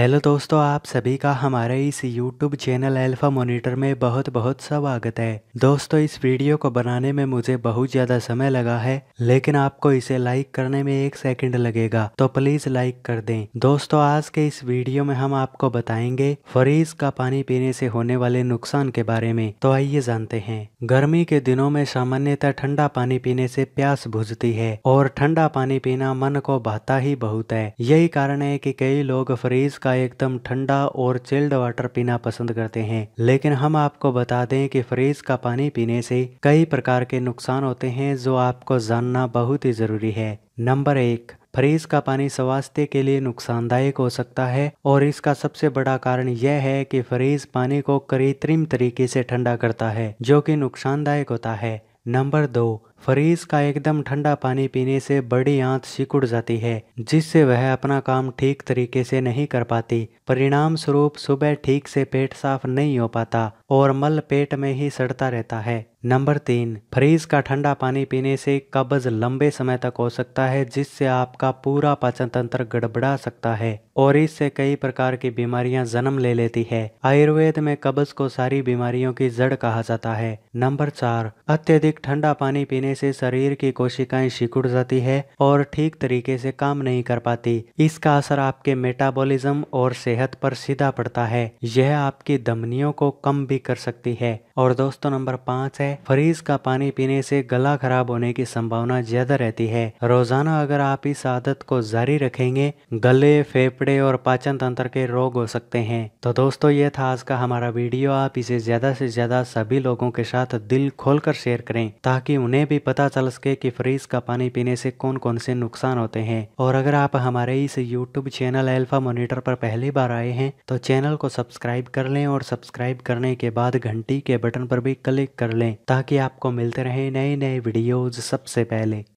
hello दोस्तों आप सभी का हमारे इस यूट्यूब चैनल अल्फा मॉनिटर में बहुत बहुत स्वागत है दोस्तों इस वीडियो को बनाने में मुझे बहुत ज़्यादा समय लगा है लेकिन आपको इसे लाइक करने में एक सेकंड लगेगा तो प्लीज़ लाइक कर दें दोस्तों आज के इस वीडियो में हम आपको बताएंगे फ्रीज का पानी पीने से होने वाले नुकसान के बारे में तो आइए जानते हैं गर्मी के दिनों में सामान्यतः ठंडा पानी पीने से प्यास भुजती है और ठंडा पानी पीना मन को बहता ही बहुत है यही कारण है की कई लोग फ्रीज का का एकदम ठंडा और चिल्ड वाटर पीना पसंद करते हैं लेकिन हम आपको बता दें कि फ्रीज का पानी पीने से कई प्रकार के नुकसान होते हैं जो आपको जानना बहुत ही जरूरी है नंबर एक फ्रीज का पानी स्वास्थ्य के लिए नुकसानदायक हो सकता है और इसका सबसे बड़ा कारण यह है कि फ्रीज पानी को कृत्रिम तरीके से ठंडा करता है जो कि नुकसानदायक होता है नंबर दो फरीज का एकदम ठंडा पानी पीने से बड़ी आंत सिकुड़ जाती है जिससे वह अपना काम ठीक तरीके से नहीं कर पाती परिणाम स्वरूप सुबह ठीक से पेट साफ नहीं हो पाता और मल पेट में ही सड़ता रहता है नंबर तीन फ्रीज का ठंडा पानी पीने से कब्ज लंबे समय तक हो सकता है जिससे आपका पूरा पाचन तंत्र गड़बड़ा सकता है और इससे कई प्रकार की बीमारियां जन्म ले लेती है आयुर्वेद में कब्ज को सारी बीमारियों की जड़ कहा जाता है नंबर चार अत्यधिक ठंडा पानी पीने होने से शरीर की कोशिकाएं सिकुड़ जाती है और ठीक तरीके से काम नहीं कर पाती इसका असर आपके मेटाबॉलिज्म और सेहत पर सीधा पड़ता है यह आपकी धमनियों को कम भी कर सकती है और दोस्तों नंबर पाँच है फ्रीज का पानी पीने से गला खराब होने की संभावना ज्यादा रहती है रोजाना अगर आप इस आदत को जारी रखेंगे गले फेफड़े और पाचन तंत्र के रोग हो सकते हैं तो दोस्तों ये था आज का हमारा वीडियो आप इसे ज्यादा से ज्यादा सभी लोगों के साथ दिल खोलकर शेयर करें ताकि उन्हें भी पता चल सके कि फ्रिज का पानी पीने से कौन कौन से नुकसान होते हैं और अगर आप हमारे इस यूट्यूब चैनल एल्फा मोनिटर पर पहली बार आए हैं तो चैनल को सब्सक्राइब कर लें और सब्सक्राइब करने के बाद घंटी के बटन पर भी क्लिक कर लें ताकि आपको मिलते रहे नए नए वीडियोज सबसे पहले